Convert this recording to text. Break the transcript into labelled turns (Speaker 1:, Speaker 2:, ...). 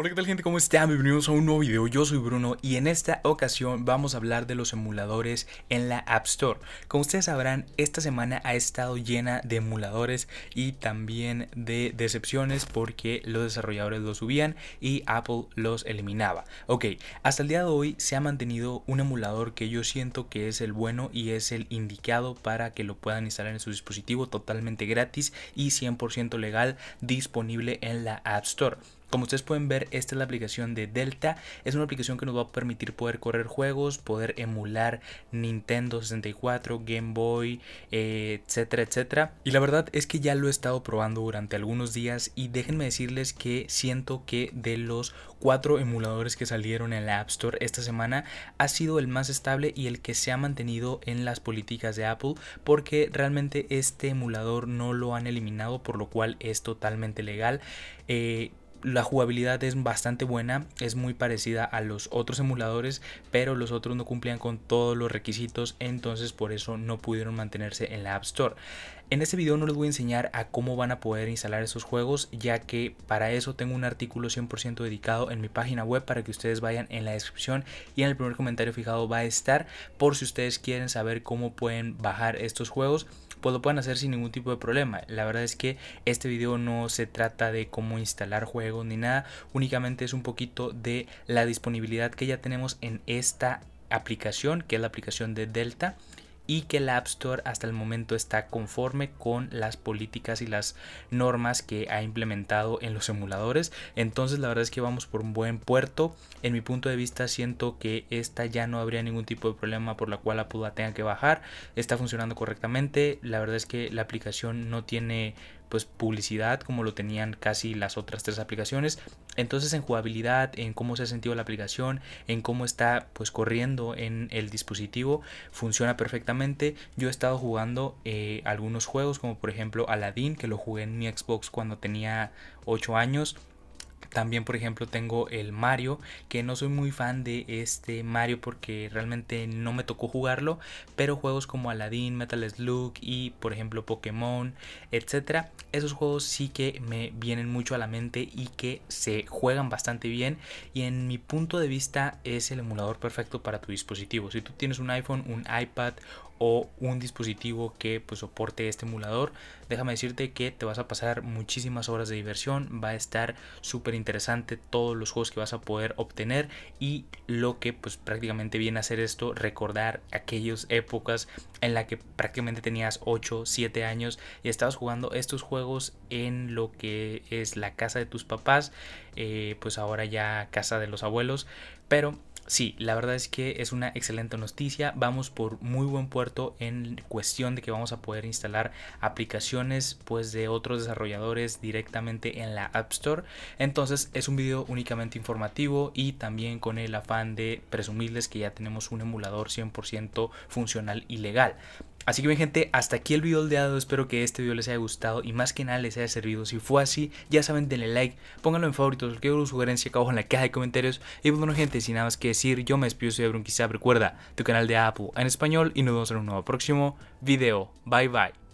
Speaker 1: Hola, ¿qué tal gente? ¿Cómo están? Bienvenidos a un nuevo video. Yo soy Bruno y en esta ocasión vamos a hablar de los emuladores en la App Store. Como ustedes sabrán, esta semana ha estado llena de emuladores y también de decepciones porque los desarrolladores los subían y Apple los eliminaba. Ok, hasta el día de hoy se ha mantenido un emulador que yo siento que es el bueno y es el indicado para que lo puedan instalar en su dispositivo totalmente gratis y 100% legal disponible en la App Store. Como ustedes pueden ver, esta es la aplicación de Delta. Es una aplicación que nos va a permitir poder correr juegos, poder emular Nintendo 64, Game Boy, eh, etcétera, etcétera. Y la verdad es que ya lo he estado probando durante algunos días y déjenme decirles que siento que de los cuatro emuladores que salieron en la App Store esta semana ha sido el más estable y el que se ha mantenido en las políticas de Apple porque realmente este emulador no lo han eliminado por lo cual es totalmente legal. Eh, la jugabilidad es bastante buena, es muy parecida a los otros emuladores, pero los otros no cumplían con todos los requisitos, entonces por eso no pudieron mantenerse en la App Store. En este video no les voy a enseñar a cómo van a poder instalar esos juegos, ya que para eso tengo un artículo 100% dedicado en mi página web para que ustedes vayan en la descripción y en el primer comentario fijado va a estar por si ustedes quieren saber cómo pueden bajar estos juegos pues lo pueden hacer sin ningún tipo de problema. La verdad es que este video no se trata de cómo instalar juegos ni nada, únicamente es un poquito de la disponibilidad que ya tenemos en esta aplicación, que es la aplicación de Delta y que el App Store hasta el momento está conforme con las políticas y las normas que ha implementado en los emuladores. Entonces la verdad es que vamos por un buen puerto. En mi punto de vista siento que esta ya no habría ningún tipo de problema por la cual la puda tenga que bajar. Está funcionando correctamente. La verdad es que la aplicación no tiene pues publicidad como lo tenían casi las otras tres aplicaciones. Entonces en jugabilidad, en cómo se ha sentido la aplicación, en cómo está pues corriendo en el dispositivo, funciona perfectamente. Yo he estado jugando eh, algunos juegos como por ejemplo Aladdin que lo jugué en mi Xbox cuando tenía 8 años también, por ejemplo, tengo el Mario, que no soy muy fan de este Mario porque realmente no me tocó jugarlo, pero juegos como Aladdin, Metal Slug y, por ejemplo, Pokémon, etcétera, esos juegos sí que me vienen mucho a la mente y que se juegan bastante bien y en mi punto de vista es el emulador perfecto para tu dispositivo. Si tú tienes un iPhone, un iPad o un dispositivo que pues, soporte este emulador, déjame decirte que te vas a pasar muchísimas horas de diversión, va a estar súper interesante todos los juegos que vas a poder obtener y lo que pues prácticamente viene a hacer esto, recordar aquellas épocas en la que prácticamente tenías 8, 7 años y estabas jugando estos juegos en lo que es la casa de tus papás, eh, pues ahora ya casa de los abuelos, pero Sí, la verdad es que es una excelente noticia. Vamos por muy buen puerto en cuestión de que vamos a poder instalar aplicaciones pues de otros desarrolladores directamente en la App Store. Entonces es un video únicamente informativo y también con el afán de presumirles que ya tenemos un emulador 100% funcional y legal. Así que bien gente, hasta aquí el video del de Espero que este video les haya gustado y más que nada les haya servido. Si fue así, ya saben, denle like, pónganlo en favoritos, cualquier sugerencia acá abajo en la caja de comentarios. Y pues bueno gente, sin nada más que decir, yo me despido, soy Quizá Recuerda tu canal de Apu en español y nos vemos en un nuevo próximo video. Bye bye.